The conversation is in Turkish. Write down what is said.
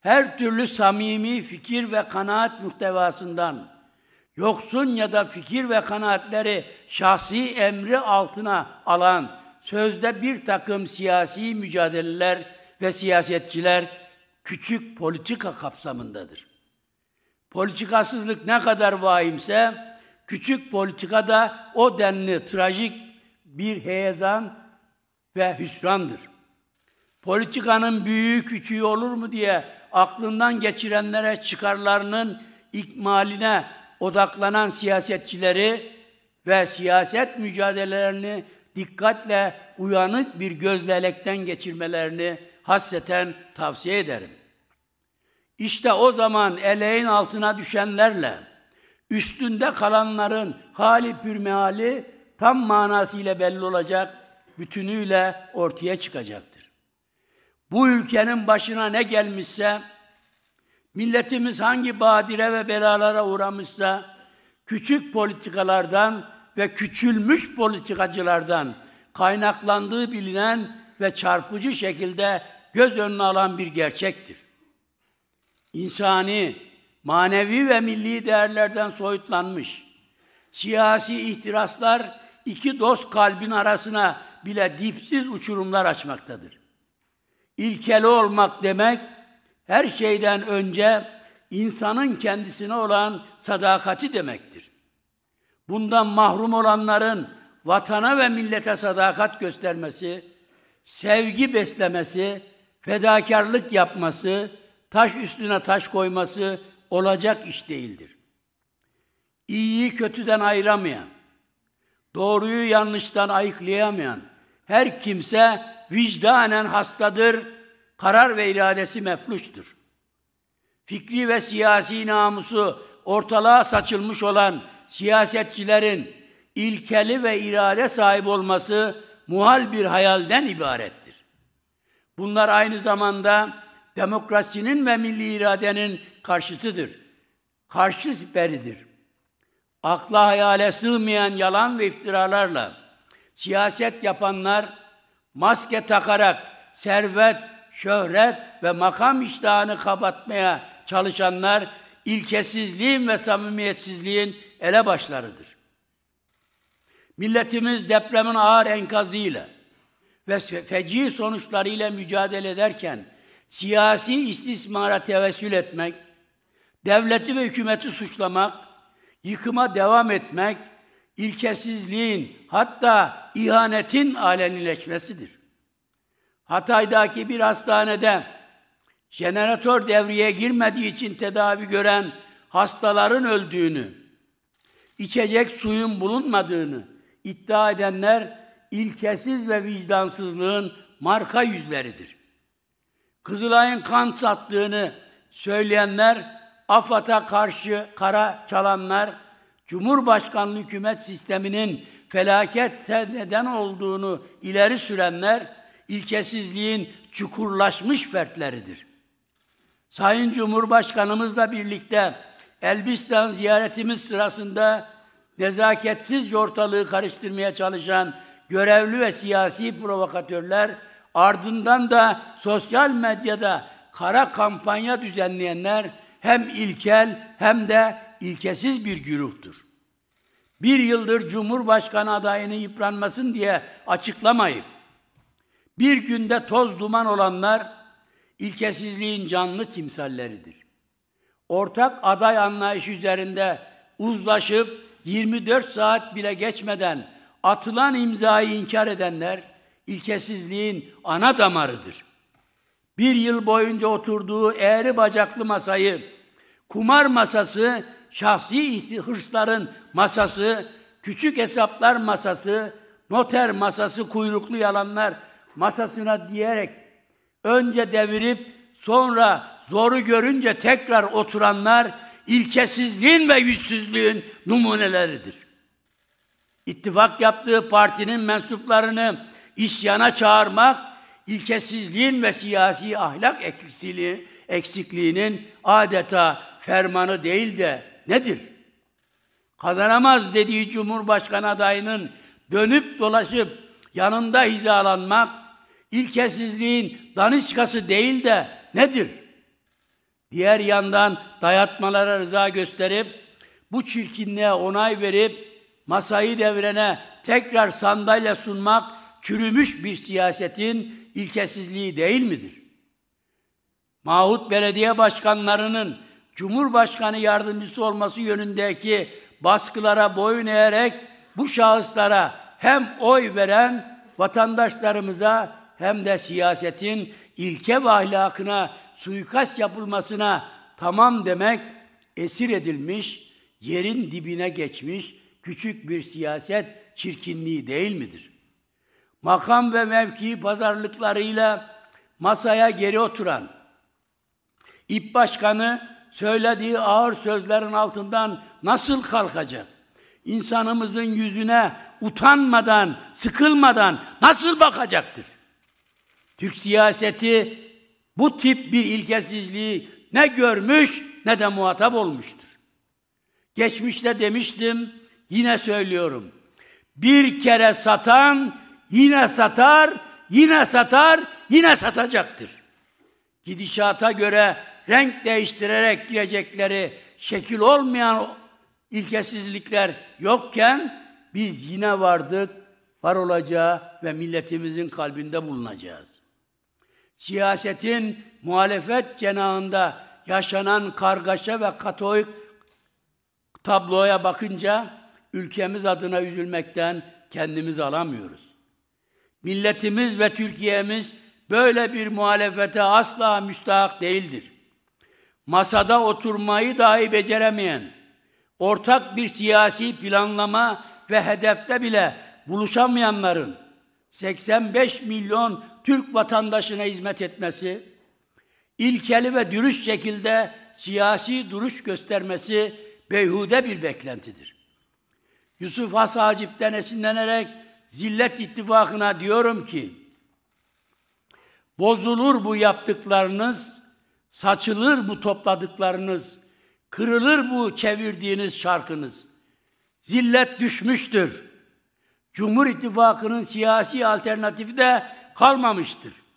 her türlü samimi fikir ve kanaat muhtevasından, yoksun ya da fikir ve kanaatleri şahsi emri altına alan, sözde bir takım siyasi mücadeleler ve siyasetçiler küçük politika kapsamındadır. Politikasızlık ne kadar vahimse, küçük politika da o denli trajik bir heyezan ve hüsrandır. Politikanın büyüğü küçüğü olur mu diye aklından geçirenlere çıkarlarının ikmaline odaklanan siyasetçileri ve siyaset mücadelelerini dikkatle uyanık bir gözle elekten geçirmelerini hasreten tavsiye ederim. İşte o zaman eleğin altına düşenlerle üstünde kalanların hali pür meali tam manasıyla belli olacak, bütünüyle ortaya çıkacaktır. Bu ülkenin başına ne gelmişse, milletimiz hangi badire ve belalara uğramışsa, küçük politikalardan ve küçülmüş politikacılardan kaynaklandığı bilinen ve çarpıcı şekilde göz önüne alan bir gerçektir. İnsani, manevi ve milli değerlerden soyutlanmış, siyasi ihtiraslar iki dost kalbin arasına bile dipsiz uçurumlar açmaktadır. İlkeli olmak demek her şeyden önce insanın kendisine olan sadakati demektir. Bundan mahrum olanların vatana ve millete sadakat göstermesi, sevgi beslemesi, fedakarlık yapması, taş üstüne taş koyması olacak iş değildir. İyiyi kötüden ayıramayan, doğruyu yanlıştan ayıklayamayan her kimse vicdanen hastadır, karar ve iradesi mefluştur. Fikri ve siyasi namusu ortalığa saçılmış olan siyasetçilerin ilkeli ve irade sahibi olması muhal bir hayalden ibarettir. Bunlar aynı zamanda demokrasinin ve milli iradenin karşıtıdır. Karşı beridir. Akla hayale sığmayan yalan ve iftiralarla siyaset yapanlar maske takarak servet, şöhret ve makam iştahını kapatmaya çalışanlar ilkesizliğin ve samimiyetsizliğin ele başlarıdır. Milletimiz depremin ağır enkazıyla ve feci sonuçlarıyla mücadele ederken siyasi istismara tevessül etmek, devleti ve hükümeti suçlamak, yıkıma devam etmek, ilkesizliğin hatta ihanetin alenileşmesidir. Hatay'daki bir hastanede jeneratör devreye girmediği için tedavi gören hastaların öldüğünü, içecek suyun bulunmadığını iddia edenler ilkesiz ve vicdansızlığın marka yüzleridir. Kızılay'ın kan sattığını söyleyenler, AFAD'a karşı kara çalanlar, Cumhurbaşkanlığı hükümet sisteminin felaket neden olduğunu ileri sürenler ilkesizliğin çukurlaşmış fertleridir. Sayın Cumhurbaşkanımızla birlikte Elbistan ziyaretimiz sırasında nezaketsiz ortalığı karıştırmaya çalışan görevli ve siyasi provokatörler, ardından da sosyal medyada kara kampanya düzenleyenler hem ilkel hem de ilkesiz bir güruhtur. Bir yıldır Cumhurbaşkanı adayını yıpranmasın diye açıklamayıp bir günde toz duman olanlar ilkesizliğin canlı timsalleridir. Ortak aday anlayışı üzerinde uzlaşıp 24 saat bile geçmeden atılan imzayı inkar edenler ilkesizliğin ana damarıdır. Bir yıl boyunca oturduğu eğri bacaklı masayı kumar masası şahsi hırsların masası, küçük hesaplar masası, noter masası, kuyruklu yalanlar masasına diyerek önce devirip sonra zoru görünce tekrar oturanlar ilkesizliğin ve yüzsüzlüğün numuneleridir. İttifak yaptığı partinin mensuplarını isyana çağırmak, ilkesizliğin ve siyasi ahlak eksikliği, eksikliğinin adeta fermanı değil de nedir? Kazanamaz dediği Cumhurbaşkanı adayının dönüp dolaşıp yanında hizalanmak, ilkesizliğin danışkası değil de nedir? Diğer yandan dayatmalara rıza gösterip, bu çirkinliğe onay verip, masayı devrene tekrar sandalye sunmak, çürümüş bir siyasetin ilkesizliği değil midir? Mahut belediye başkanlarının Cumhurbaşkanı yardımcısı olması yönündeki baskılara boyun eğerek bu şahıslara hem oy veren vatandaşlarımıza hem de siyasetin ilke ve ahlakına suikast yapılmasına tamam demek esir edilmiş, yerin dibine geçmiş küçük bir siyaset çirkinliği değil midir? Makam ve mevki pazarlıklarıyla masaya geri oturan, İP Başkanı söylediği ağır sözlerin altından nasıl kalkacak? İnsanımızın yüzüne utanmadan, sıkılmadan nasıl bakacaktır? Türk siyaseti bu tip bir ilkesizliği ne görmüş ne de muhatap olmuştur. Geçmişte demiştim, yine söylüyorum. Bir kere satan yine satar, yine satar, yine satacaktır. Gidişata göre renk değiştirerek girecekleri şekil olmayan ilkesizlikler yokken biz yine vardık, var olacağı ve milletimizin kalbinde bulunacağız. Siyasetin muhalefet cenahında yaşanan kargaşa ve katolik tabloya bakınca ülkemiz adına üzülmekten kendimizi alamıyoruz. Milletimiz ve Türkiye'miz böyle bir muhalefete asla müstahak değildir masada oturmayı dahi beceremeyen, ortak bir siyasi planlama ve hedefte bile buluşamayanların 85 milyon Türk vatandaşına hizmet etmesi, ilkeli ve dürüst şekilde siyasi duruş göstermesi beyhude bir beklentidir. Yusuf Has Hacip'ten esinlenerek Zillet ittifakına diyorum ki, bozulur bu yaptıklarınız, Saçılır bu topladıklarınız, kırılır bu çevirdiğiniz şarkınız. Zillet düşmüştür. Cumhur İttifakı'nın siyasi alternatifi de kalmamıştır.